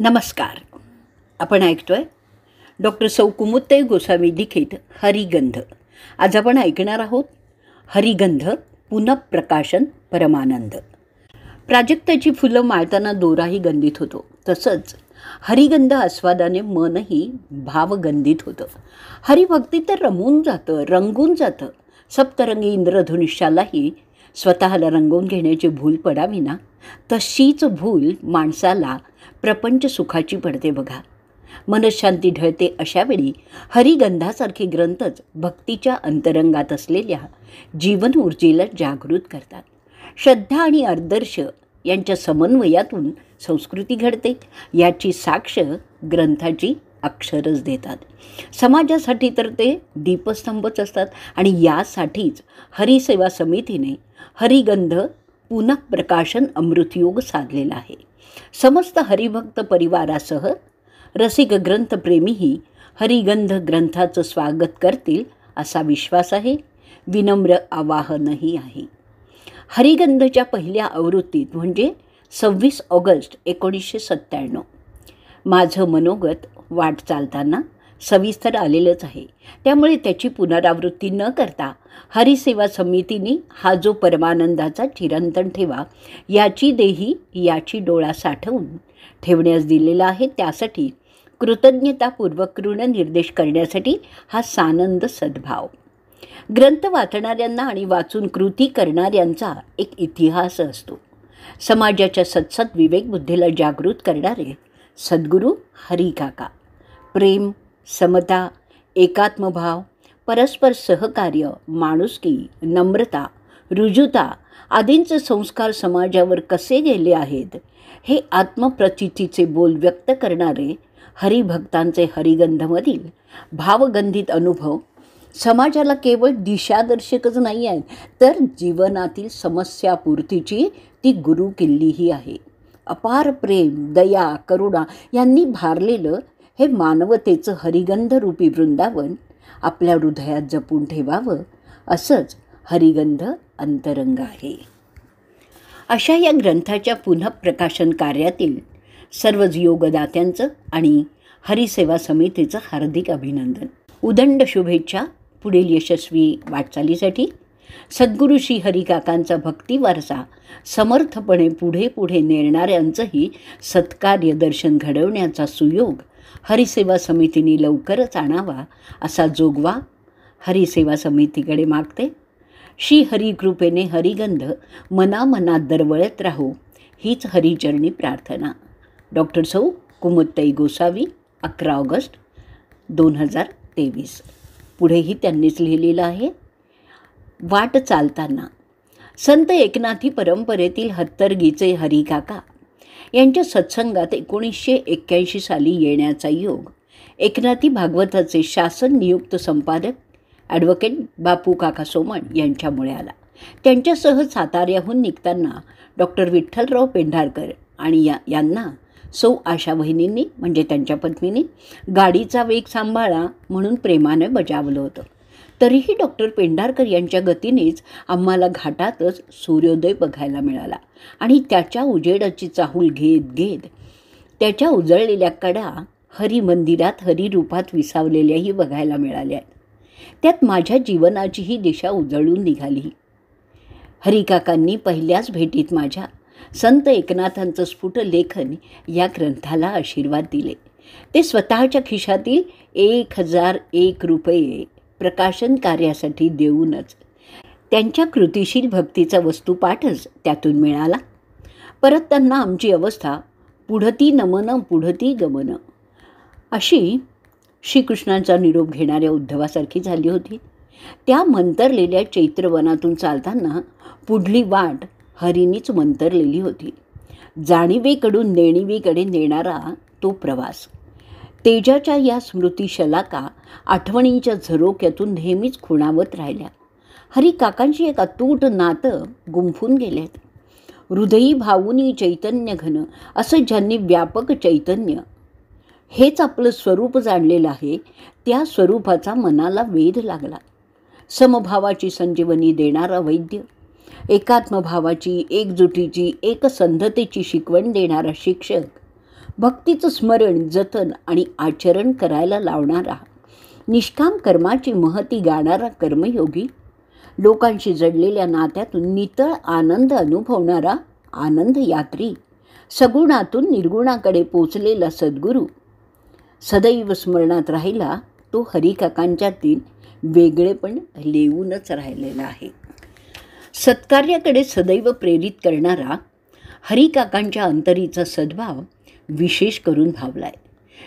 नमस्कार आपण ऐकतोय डॉक्टर सौ कुमुत्ते गोसावी लिखित हरिगंध आज आपण ऐकणार आहोत हरिगंध पुनप्रकाशन परमानंद प्राजक्ताची फुलं माळताना दोराही गंधित होतो तसंच हरिगंध आस्वादाने मनही भावगंधित होतं हरिभक्ती तर रमून जातं रंगून जातं सप्तरंगी इंद्रधनुष्यालाही स्वतःला रंगवून घेण्याची भूल पडावी ना तशीच भूल माणसाला प्रपंच सुखाची पडते बघा मनशांती ढळते अशावेळी हरिगंधासारखे ग्रंथच भक्तीच्या अंतरंगात असलेल्या जीवन ऊर्जेला जागृत करतात श्रद्धा आणि आदर्श यांच्या समन्वयातून संस्कृती घडते याची साक्ष ग्रंथाची अक्षरच देतात समाजासाठी तर ते दीपस्तंभच असतात आणि यासाठीच हरिसेवा समितीने हरिगंध पुनः प्रकाशन अमृतयोग साधलेला आहे समस्त हरिभक्त परिवारासह रसिक ग्रंथप्रेमीही हरिगंध ग्रंथाचं स्वागत करतील असा विश्वास आहे विनम्र आवाहनही आहे हरिगंधच्या पहिल्या आवृत्तीत म्हणजे सव्वीस ऑगस्ट एकोणीसशे सत्त्याण्णव माझं मनोगत वाट चालताना सविस्तर आलेलंच आहे त्यामुळे त्याची पुनरावृत्ती न करता हरिसेवा समितीने हा जो परमानंदाचा चिरंतन ठेवा याची देही याची डोळा साठवून ठेवण्यास दिलेला आहे त्यासाठी कृतज्ञतापूर्वक ऋण निर्देश करण्यासाठी हा सानंद सद्भाव ग्रंथ वाचणाऱ्यांना आणि वाचून कृती करणाऱ्यांचा एक इतिहास असतो समाजाच्या सत्सत बुद्धीला जागृत करणारे सद्गुरू हरिकाका प्रेम समता एकात्मभाव परस्पर सहकार्य माणुसकी नम्रता रुजुता आदींचे संस्कार समाजावर कसे गेले आहेत हे आत्मप्रचितीचे बोल व्यक्त करणारे हरिभक्तांचे हरिगंधमधील भावगंधित अनुभव समाजाला केवळ दिशादर्शकच नाही आहेत तर जीवनातील समस्यापूर्तीची ती गुरुकिल्लीही आहे अपार प्रेम दया करुणा यांनी भारलेलं हे मानवतेचं हरिगंधरूपी वृंदावन आपल्या हृदयात जपून ठेवावं असंच हरिगंध अंतरंग आहे अशा या ग्रंथाच्या प्रकाशन कार्यातील सर्वच योगदात्यांचं आणि हरिसेवा समितीचं हार्दिक अभिनंदन उदंड शुभेच्छा पुढील यशस्वी वाटचालीसाठी सद्गुरु श्री हरिकाकांचा भक्ती वारसा समर्थपणे पुढे पुढे नेणाऱ्यांचंही सत्कार्य दर्शन घडवण्याचा सुयोग हरिसेवा समितीने लवकरच आणावा असा जोगवा हरिसेवा समितीकडे मागते श्री हरिकृपेने हरिगंध मनामनात दरवळत राहू हीच हरिचरणी प्रार्थना डॉक्टर सौ कुमुदताई गोसावी अकरा ऑगस्ट दोन हजार तेवीस पुढेही त्यांनीच लिहिलेलं आहे वाट चालताना संत एकनाथी परंपरेतील हत्तरगीचे हरिकाका यांच्या सत्संगात एकोणीसशे एक्क्याऐंशी साली येण्याचा योग एकनाथी भागवताचे शासन नियुक्त संपादक ॲडव्होकेट बापू काका सोमण यांच्यामुळे आला त्यांच्यासह साताऱ्याहून निघताना डॉक्टर विठ्ठलराव पेंढारकर आणि या यांना सौ आशा बहिणींनी म्हणजे त्यांच्या पत्नीने गाडीचा वेग सांभाळा म्हणून प्रेमानं बजावलं होतं तरीही डॉक्टर पेंढारकर यांच्या गतीनेच आम्हाला घाटातच सूर्योदय बघायला मिळाला आणि त्याच्या उजेडाची चाहूल घेत घेत त्याच्या उजळलेल्या कडा हरिमंदिरात हरिरूपात विसावलेल्याही बघायला मिळाल्या त्यात माझ्या जीवनाचीही दिशा उजळून निघाली हरिकाकांनी पहिल्याच भेटीत माझ्या संत एकनाथांचं स्फुट लेखन या ग्रंथाला आशीर्वाद दिले ते स्वतःच्या खिशातील एक हजार एक रुपये प्रकाशन कार्यासाठी देऊनच त्यांच्या कृतीशील भक्तीचा वस्तुपाठच त्यातून मिळाला परत त्यांना आमची अवस्था पुढती नमन पुढती गमन अशी श्रीकृष्णांचा निरोप घेणाऱ्या उद्धवासारखी झाली होती त्या मंतरलेल्या चैत्रवनातून चालताना पुढली वाट हरीनीच मंतरलेली होती जाणीवेकडून नेणीवेकडे नेणारा तो प्रवास तेजाच्या या स्मृतीशलाका आठवणींच्या झरोक्यातून नेहमीच खुणावत राहिल्या हरी काकांची एक अतूट नातं गुंफून गेल्यात हृदयी भाऊनी चैतन्य घन असं ज्यांनी व्यापक चैतन्य हेच आपलं स्वरूप जाणलेलं आहे त्या स्वरूपाचा मनाला वेध लागला समभावाची संजीवनी देणारा वैद्य एकात्मभावाची एकजुटीची एकसंधतेची शिकवण देणारा शिक्षक भक्तीचं स्मरण जतन आणि आचरण करायला लावणारा निष्काम कर्माची महती गाणारा कर्मयोगी लोकांशी जडलेल्या नात्यातून नितळ आनंद अनुभवणारा आनंद यात्री सगुणातून निर्गुणाकडे पोचलेला सद्गुरू सदैव स्मरणात राहिला तो हरिकाकांच्यातील वेगळेपण लेऊनच राहिलेला आहे सत्कार्याकडे सदैव प्रेरित करणारा हरिकाकांच्या अंतरीचा सद्भाव विशेष करून भावलाय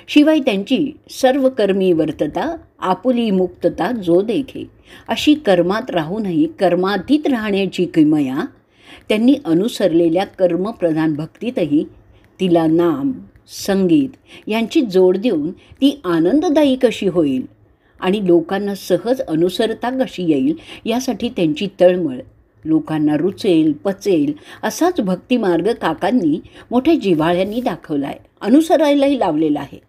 शिवाय त्यांची सर्व कर्मी वर्तता आपुली मुक्तता जो देखे अशी कर्मात राहूनही कर्मातीत राहण्याची किमया त्यांनी अनुसरलेल्या कर्मप्रधान भक्तीतही तिला नाम संगीत यांची जोड देऊन ती आनंददायी कशी होईल आणि लोकांना सहज अनुसरता कशी येईल यासाठी त्यांची तळमळ लोकांना रुचेल पचेल असाच भक्तिमार्ग काकांनी मोठ्या जिव्हाळ्यांनी दाखवला आहे अनुसरायलाही लावलेला आहे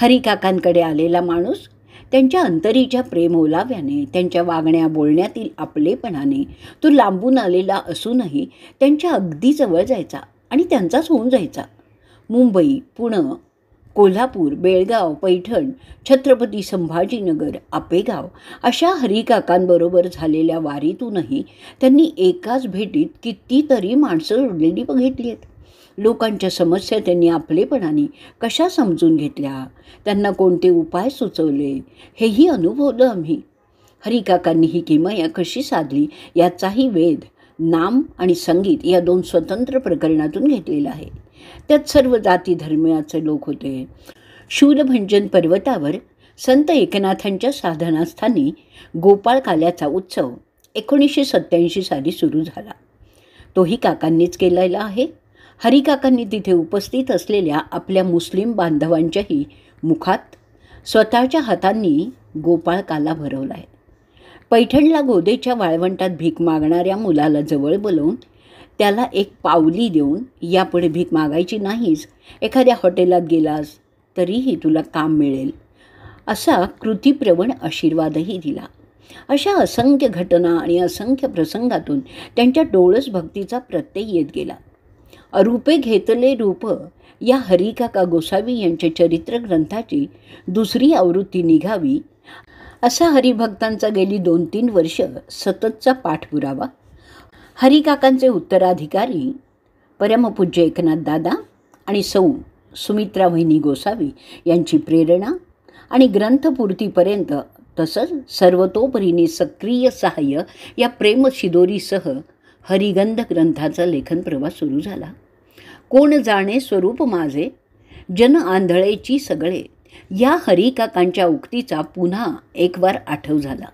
हरिकाकांकडे आलेला माणूस त्यांच्या अंतरीच्या प्रेम ओलाव्याने त्यांच्या वागण्या बोलण्यातील आपलेपणाने तो लांबून आलेला असूनही त्यांच्या अगदी जवळ जायचा आणि त्यांचाच होऊन जायचा मुंबई पुणं कोल्हापूर बेळगाव पैठण छत्रपती संभाजीनगर आपेगाव अशा हरिकाकांबरोबर झालेल्या वारीतूनही त्यांनी एकाच भेटीत कितीतरी माणसं जोडलेली बघितली आहेत लोकांच्या समस्या त्यांनी आपलेपणाने कशा समजून घेतल्या त्यांना कोणते उपाय सुचवले हेही अनुभवलं आम्ही हरिकाकांनी ही किमया कशी साधली याचाही वेध नाम आणि संगीत या दोन स्वतंत्र प्रकरणातून घेतलेला आहे त्यात सर्व जाती धर्मियाचे लोक होते शूलभंजन पर्वतावर संत एकनाथांच्या साधनास्थानी गोपाळ काल्याचा उत्सव एकोणीसशे सत्त्याऐंशी साली सुरू झाला तोही काकांनीच केलेला आहे हरिकाकांनी तिथे उपस्थित असलेल्या आपल्या मुस्लिम बांधवांच्याही मुखात स्वतःच्या हातांनी काला भरवला आहे पैठणला गोदेच्या वाळवंटात भीक मागणाऱ्या मुलाला जवळ बोलवून त्याला एक पावली देऊन यापुढे भीक मागायची नाहीस एखाद्या हॉटेलात गेलास तरीही तुला काम मिळेल असा कृतीप्रवण आशीर्वादही दिला अशा असंख्य घटना आणि असंख्य प्रसंगातून त्यांच्या डोळस भक्तीचा प्रत्यय येत गेला अरूपे घेतले रूप या हरिकाका गोसावी यांच्या चरित्र ग्रंथाची दुसरी आवृत्ती निघावी असा हरिभक्तांचा गेली दोन तीन वर्ष सततचा पाठपुरावा हरिकाकांचे उत्तराधिकारी परमपूज्य एकनाथ दादा आणि सौ सुमित्रा वहिनी गोसावी यांची प्रेरणा आणि ग्रंथपूर्तीपर्यंत तसंच सर्वतोपरीने सक्रिय सहाय्य या प्रेमशिदोरीसह हरिगंध ग्रंथाचा लेखन प्रवास सुरू झाला कोण जाणे स्वरूप माझे जन आंधळेची सगळे या हरिकाकांच्या उक्तीचा पुन्हा एक वार आठव झाला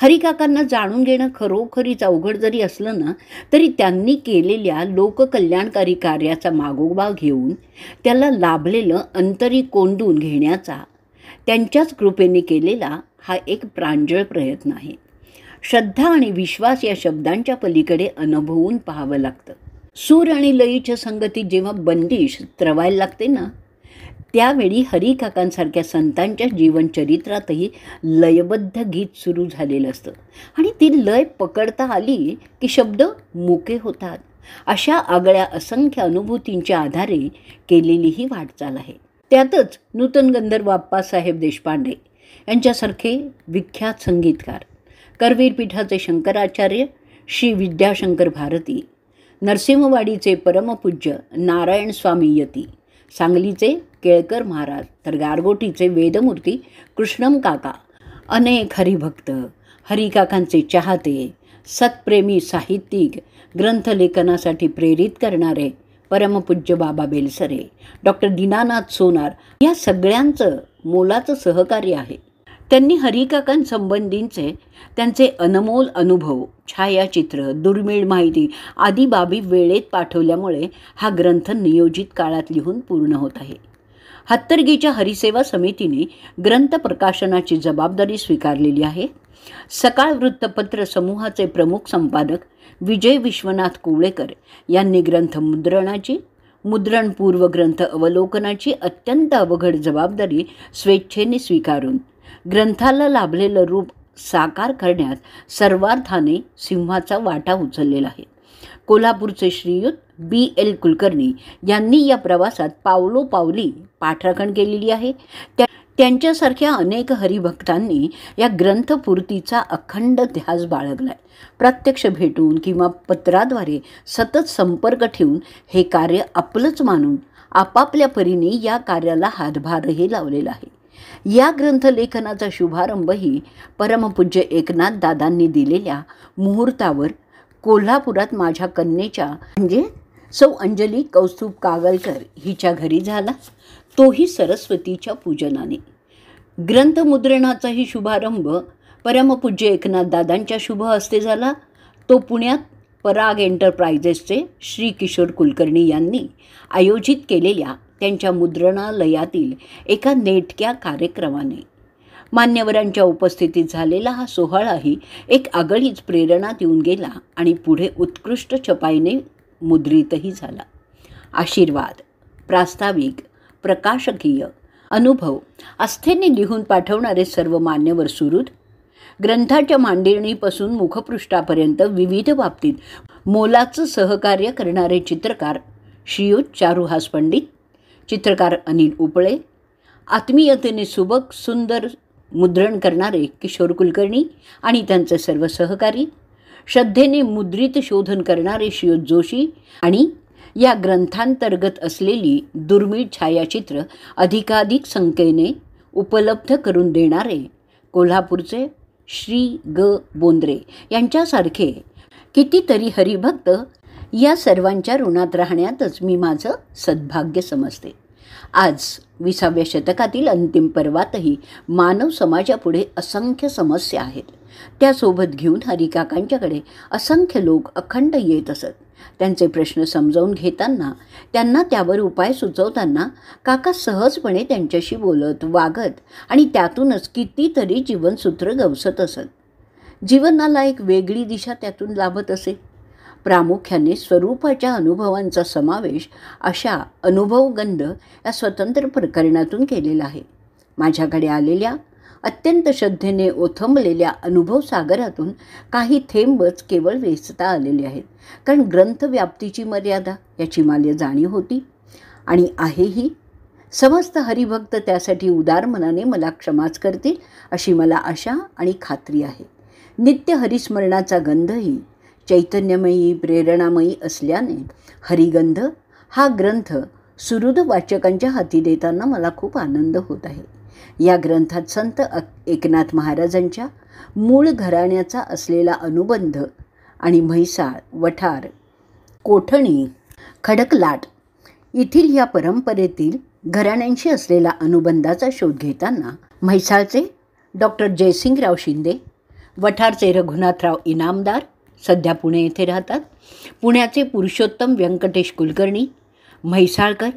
हरिकाकांना जाणून घेणं खरोखरीच अवघड जरी असलं ना तरी त्यांनी केलेल्या लोककल्याणकारी कार्याचा मागोवा घेऊन त्याला लाभलेलं अंतरी कोंडून घेण्याचा त्यांच्याच कृपेने केलेला हा एक प्रांजळ प्रयत्न आहे श्रद्धा आणि विश्वास या शब्दांच्या पलीकडे अनुभवून पाहावं लागतं सूर आणि लईच्या संगतीत जेव्हा बंदिश त्रवायला लागते ना त्यावेळी हरिकाकांसारख्या संतांच्या जीवनचरित्रातही लयबद्ध गीत सुरू झालेलं असतं आणि ती लय पकडता आली की शब्द मोके होतात अशा आगळ्या असंख्य अनुभूतींच्या आधारे केलेली ही वाटचाल आहे त्यातच नूतन गंधर्व बाप्पासाहेब देशपांडे यांच्यासारखे विख्यात संगीतकार करवीर पीठाचे शंकराचार्य श्री विद्याशंकर भारती नरसिंहवाडीचे परमपूज्य नारायण स्वामी यती सांगलीचे केळकर महाराज तर गारगोटीचे वेदमूर्ती कृष्णम काका अनेक हरिभक्त हरिकाकांचे चाहते सत्प्रेमी साहित्यिक ग्रंथलेखनासाठी प्रेरित करणारे परमपूज्य बाबा बेलसरे डॉक्टर दीनानाथ सोनार या सगळ्यांचं मोलाचं सहकार्य आहे त्यांनी हरिकाकांसंबंधींचे त्यांचे अनमोल अनुभव छायाचित्र दुर्मिळ माहिती आदी बाबी वेळेत पाठवल्यामुळे हा ग्रंथ नियोजित काळात लिहून पूर्ण होत आहे हत्तरगीच्या हरिसेवा समितीने ग्रंथ प्रकाशनाची जबाबदारी स्वीकारलेली आहे सकाळ वृत्तपत्र समूहाचे प्रमुख संपादक विजय विश्वनाथ कुवळेकर यांनी ग्रंथ मुद्रणाची मुद्रणपूर्व ग्रंथ अवलोकनाची अत्यंत अवघड जबाबदारी स्वेच्छेने स्वीकारून ग्रंथाला लाभलेलं रूप साकार करण्यात सर्वार्थाने सिंहाचा वाटा उचललेला आहे कोल्हापूरचे श्रीयुत बी एल कुलकर्णी यांनी या प्रवासात पावलो पावली पाठराखण केलेली आहे त्या त्यांच्यासारख्या अनेक हरिभक्तांनी या ग्रंथपूर्तीचा अखंड ध्यास बाळगला आहे प्रत्यक्ष भेटून किंवा पत्राद्वारे सतत संपर्क ठेवून हे कार्य आपलंच मानून आपापल्या परीने या कार्याला हातभारही लावलेला आहे या ग्रंथलेखनाचा शुभारंभही परमपूज्य एकनाथ दादांनी दिलेल्या मुहूर्तावर कोल्हापुरात माझ्या कन्येच्या म्हणजे सौ अंजली कौस्तुभ कागलकर हिच्या घरी झाला तोही सरस्वतीच्या पूजनाने ग्रंथमुद्रणाचाही शुभारंभ परमपूज्य एकनाथ दादांच्या शुभ हस्ते झाला तो पुण्यात पराग एंटरप्रायझेसचे श्री किशोर कुलकर्णी यांनी आयोजित केलेल्या त्यांच्या मुद्रणालयातील एका नेटक्या कार्यक्रमाने मान्यवरांच्या उपस्थितीत झालेला हा सोहळाही एक आगळीच प्रेरणा देऊन गेला आणि पुढे उत्कृष्ट छपाईने मुद्रितही झाला आशीर्वाद प्रास्ताविक प्रकाशकीय अनुभव आस्थेने लिहून पाठवणारे सर्व मान्यवर सुरूद ग्रंथाच्या मांडणीपासून मुखपृष्ठापर्यंत विविध बाबतीत मोलाचं सहकार्य करणारे चित्रकार श्रीयुत चारुहास पंडित चित्रकार अनिल उपळे आत्मीयतेने सुबक सुंदर मुद्रण करणारे किशोर कुलकर्णी आणि त्यांचे सर्व सहकारी श्रद्धेने मुद्रित शोधन करणारे श्रीयुत जोशी आणि या ग्रंथांतर्गत असलेली दुर्मिळ छायाचित्र अधिकाधिक संख्येने उपलब्ध करून देणारे कोल्हापूरचे श्री ग बोंद्रे यांच्यासारखे कितीतरी हरिभक्त या सर्वांच्या ऋणात राहण्यातच मी माझं सद्भाग्य समजते आज विसाव्या शतकातील अंतिम पर्वातही मानव समाजापुढे असंख्य समस्या आहेत त्यासोबत घेऊन हरिकाकांच्याकडे असंख्य लोक अखंड येत असत त्यांचे प्रश्न समजावून घेताना त्यांना त्यावर उपाय सुचवताना काका सहजपणे त्यांच्याशी बोलत वागत आणि त्यातूनच कितीतरी जीवनसूत्र गवसत असत जीवनाला एक वेगळी दिशा त्यातून लाभत असे प्रामुख्याने स्वरूपाच्या अनुभवांचा समावेश अशा अनुभवगंध या स्वतंत्र प्रकरणातून केलेला आहे माझ्याकडे आलेल्या अत्यंत श्रद्धेने ओथंबलेल्या अनुभव सागरातून काही थेंबच केवळ वेचता आलेले आहेत कारण ग्रंथव्याप्तीची मर्यादा याची मला जाणीव होती आणि आहेही समस्त हरिभक्त त्यासाठी उदार मनाने मला क्षमाच करतील अशी मला आशा आणि खात्री आहे नित्य हरिस्मरणाचा गंधही चैतन्यमयी प्रेरणामयी असल्याने हरिगंध हा ग्रंथ सुहृद वाचकांच्या हाती देताना मला खूप आनंद होत आहे या ग्रंथात संत एकनाथ महाराजांच्या मूळ घराण्याचा असलेला अनुबंध आणि म्हैसाळ वठार कोठणी खडकलाट येथील या परंपरेतील घराण्यांशी असलेला अनुबंधाचा शोध घेताना म्हैसाळचे डॉक्टर जयसिंगराव शिंदे वठारचे रघुनाथराव इनामदार सध्या पुणे येथे राहतात पुण्याचे पुरुषोत्तम व्यंकटेश कुलकर्णी म्हैसाळकर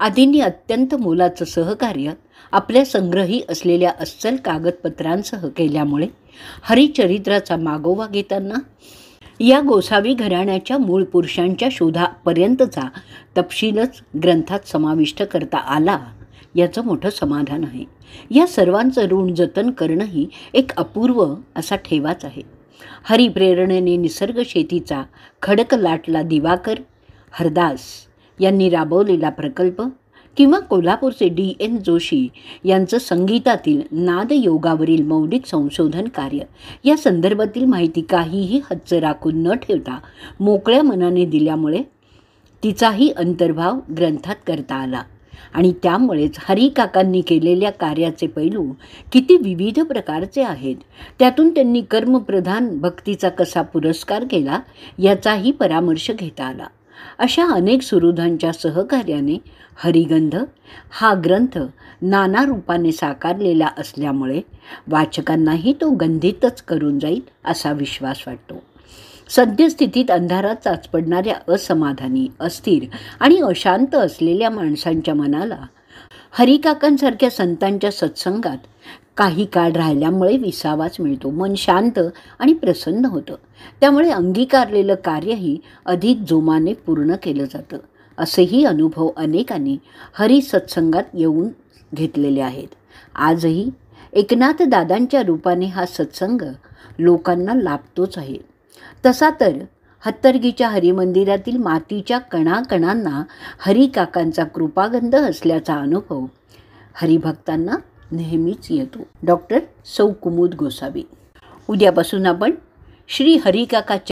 आदींनी अत्यंत मोलाचं सहकार्य आपल्या संग्रही असलेल्या अस्सल कागदपत्रांसह केल्यामुळे हरिचरित्राचा मागोवा घेताना या गोसावी घराण्याच्या मूळ पुरुषांच्या शोधापर्यंतचा तपशीलच ग्रंथात समाविष्ट करता आला याचं मोठं समाधान आहे या सर्वांचं ऋण जतन करणंही एक अपूर्व असा ठेवाच आहे हरिप्रेरणेने निसर्ग शेतीचा खडक लाटला दिवाकर हरदास यांनी राबवलेला प्रकल्प किंवा कोल्हापूरचे डी एन जोशी यांचं संगीतातील नाद योगावरील मौलिक संशोधन कार्य या संदर्भातील माहिती काहीही हच्च राखून न ठेवता मोकळ्या मनाने दिल्यामुळे तिचाही अंतर्भाव ग्रंथात करता आला आणि त्यामुळेच हरिकाकांनी केलेल्या कार्याचे पैलू किती विविध प्रकारचे आहेत त्यातून त्यांनी कर्मप्रधान भक्तीचा कसा पुरस्कार केला याचाही परामर्श घेता आला अशा अनेक सुरुधांच्या सहकार्याने हरिगंध हा ग्रंथ नाना रूपाने साकारलेला असल्यामुळे वाचकांनाही तो गंधितच करून जाईल असा विश्वास वाटतो सद्यस्थितीत अंधारात चाचपडणाऱ्या असमाधानी अस्थिर आणि अशांत असलेल्या माणसांच्या मनाला हरिकाकांसारख्या संतांच्या सत्संगात काही काळ राहिल्यामुळे विसावाच मिळतो मन शांत आणि प्रसन्न होतं त्यामुळे अंगीकारलेलं कार्यही अधिक जोमाने पूर्ण केलं जातं असेही अनुभव अनेकांनी हरी सत्संगात येऊन घेतलेले आहेत आजही एकनाथ दादांच्या रूपाने हा सत्संग लोकांना लाभतोच आहे तसा तर हत्तर्गीच्या हरिमंदिरातील मातीच्या कणाकणांना हरिकाकांचा कृपागंध असल्याचा अनुभव हरिभक्तांना नेहमीच येतो डॉक्टर सौ कुमुद गोसावी उद्यापासून आपण श्री हरिकाकाच्या